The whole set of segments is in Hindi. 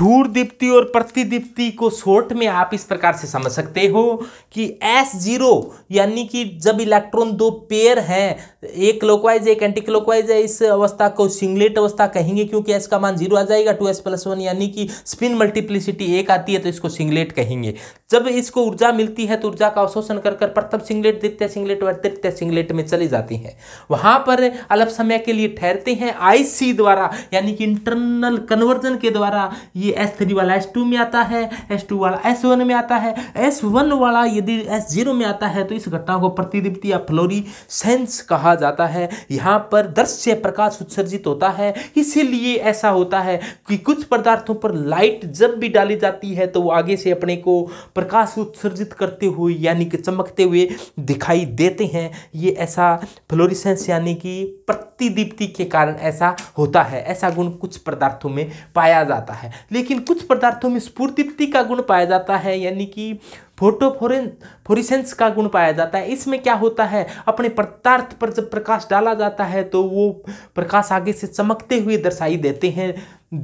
भूर दीप्ति और प्रतिदीप्ति को शोर्ट में आप इस प्रकार से समझ सकते हो कि एस जीरो यानी कि जब इलेक्ट्रॉन दो पेयर हैं एक क्लोकवाइज एक एंटी क्लोकवाइज है इस अवस्था को सिंगलेट अवस्था कहेंगे क्योंकि एस का मान जीरो आ जाएगा टू एस प्लस वन यानी कि स्पिन मल्टीप्लिसिटी एक आती है तो इसको सिंगलेट कहेंगे जब इसको ऊर्जा मिलती है तो ऊर्जा का अवशोषण कर कर प्रथम सिंगलेट द्वितीय सिंगलेट और तृतीय सिंगलेट में चली जाती है वहां पर अल्प समय के लिए ठहरते हैं आईसी द्वारा यानी कि इंटरनल कन्वर्जन के द्वारा ये ये एस थ्री वाला एस टू में आता है एस टू वाला एस वन में आता है एस वन वाला यदि एस जीरो में आता है तो इस घटना को प्रतिदीप्ति या फ्लोरी सेंस कहा जाता है यहाँ पर दृश्य प्रकाश उत्सर्जित होता है इसीलिए ऐसा होता है कि कुछ पदार्थों पर लाइट जब भी डाली जाती है तो वो आगे से अपने को प्रकाश उत्सर्जित करते हुए यानी कि चमकते हुए दिखाई देते हैं ये ऐसा फ्लोरिसेंस यानी कि प्रतिदीप्ति के कारण ऐसा होता है ऐसा गुण कुछ पदार्थों में पाया जाता है लेकिन कुछ पदार्थों में स्फूर्तिप्ति का गुण पाया जाता है यानी कि फोटोफोरें फोरिसेंस का गुण पाया जाता है इसमें क्या होता है अपने पदार्थ पर जब प्रकाश डाला जाता है तो वो प्रकाश आगे से चमकते हुए दर्शाई देते हैं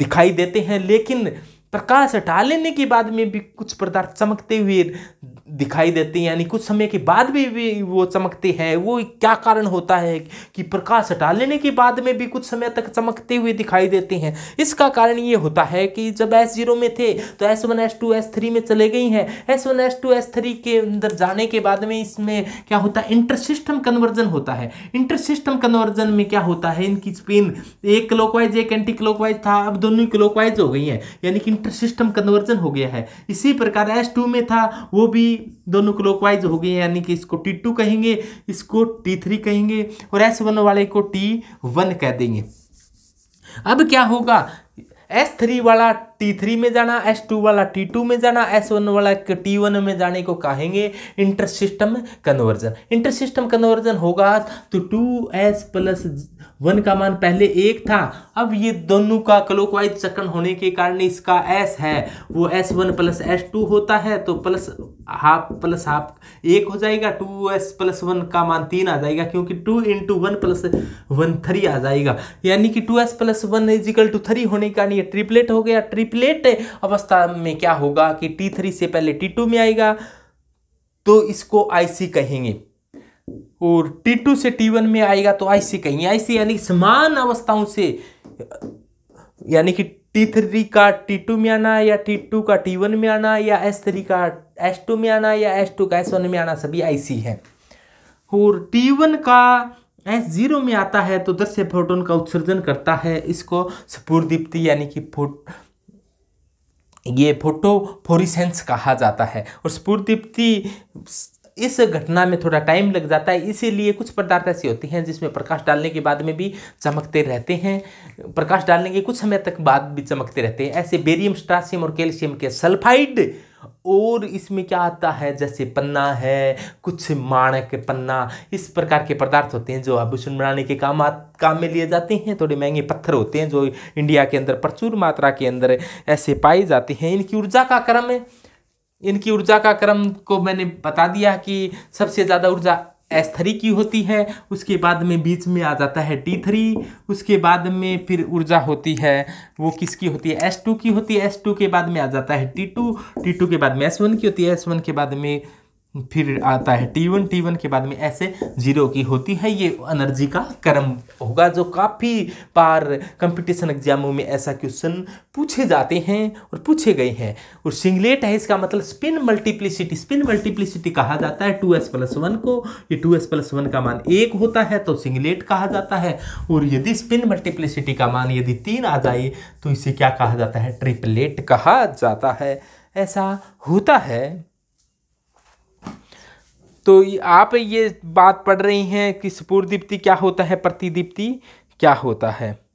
दिखाई देते हैं लेकिन प्रकाश डालने के बाद में भी कुछ पदार्थ चमकते हुए दिखाई देती हैं यानी कुछ समय के बाद भी, भी वो चमकते हैं वो क्या कारण होता है कि प्रकाश हटा लेने के बाद में भी कुछ समय तक चमकते हुए दिखाई देते हैं इसका कारण ये होता है कि जब एस जीरो में थे तो S one S two S three में चले गई हैं S one S two S three के अंदर जाने के बाद में इसमें क्या होता है इंटर सिस्टम कन्वर्जन होता है इंटर सिस्टम कन्वर्जन में क्या होता है इनकी स्पिन एक क्लोकवाइज एक एंटी क्लोकवाइज था अब दोनों क्लॉकवाइज हो गई हैं यानी कि इंटर सिस्टम कन्वर्जन हो गया है इसी प्रकार एस टू में था वो भी दोनों क्लोकवाइज हो गए यानी कि इसको टी टू कहेंगे इसको टी थ्री कहेंगे और एस वन वाले को टी वन कह देंगे अब क्या होगा एस थ्री वाला टी थ्री में जाना एस टू वाला टी टू में जाना एस वन वाला टी वन में जाने को कहेंगे inter system conversion inter system conversion होगा तो टू एस प्लस वन का मान पहले एक था अब ये दोनों का क्लोकवाइज चक्रण होने के कारण इसका एस है वो S one plus S two होता है तो प्लस हाफ प्लस हाफ एक हो जाएगा टू एस प्लस वन का मान तीन आ जाएगा क्योंकि two into one plus one three आ जाएगा यानी कि two S plus one is equal two three होने का कारण ये ट्रिपलेट हो गया ट्रिप ट्रिपलेट अवस्था में क्या होगा कि टी थ्री से पहले टी टू में आएगा तो इसको आईसी कहेंगे और टी टू से टी वन में आएगा तो आईसी कहेंगे आईसी यानी समान अवस्थाओं से यानी कि टी थ्री का टी टू में आना या टी टू का टी वन में आना या एस थ्री का एस टू में आना या एस टू का एस वन में आना सभी आईसी है और टी वन का एस जीरो में आता है तो दस से फोटोन का उत्सर्जन करता है इसको स्पूर्दीप्ति यानी कि ये फोटोफोरिसेंस कहा जाता है और स्पूर्तिप्ति इस घटना में थोड़ा टाइम लग जाता है इसीलिए कुछ पदार्थ ऐसी होती हैं जिसमें प्रकाश डालने के बाद में भी चमकते रहते हैं प्रकाश डालने के कुछ समय तक बाद भी चमकते रहते हैं ऐसे बेरियम स्ट्रासियम और कैल्शियम के सल्फाइड और इसमें क्या आता है जैसे पन्ना है कुछ माणक पन्ना इस प्रकार के पदार्थ होते हैं जो आभूषण बनाने के काम आ, काम में लिए जाते हैं थोड़े महंगे पत्थर होते हैं जो इंडिया के अंदर प्रचुर मात्रा के अंदर ऐसे पाए जाते हैं इनकी ऊर्जा का क्रम है इनकी ऊर्जा का क्रम को मैंने बता दिया कि सबसे ज़्यादा ऊर्जा एस थ्री की होती है उसके बाद में बीच में आ जाता है टी थ्री उसके बाद में फिर ऊर्जा होती है वो किसकी होती है एस टू की होती है एस टू के बाद में आ जाता है टी टू टी टू के बाद में एस वन की होती है एस वन के बाद में फिर आता है टी वन टी वन के बाद में ऐसे जीरो की होती है ये एनर्जी का क्रम होगा जो काफ़ी बार कंपटीशन एग्जामों में ऐसा क्वेश्चन पूछे जाते हैं और पूछे गए हैं और सिंगलेट है इसका मतलब स्पिन मल्टीप्लिसिटी स्पिन मल्टीप्लिसिटी कहा जाता है टू एस प्लस वन को ये टू एस प्लस वन का मान एक होता है तो सिंगलेट कहा जाता है और यदि स्पिन मल्टीप्लिसिटी का मान यदि तीन आ जाए तो इसे क्या कहा जाता है ट्रिपलेट कहा जाता है ऐसा होता है तो आप ये बात पढ़ रही हैं कि दीप्ति क्या होता है प्रतिदीप्ति क्या होता है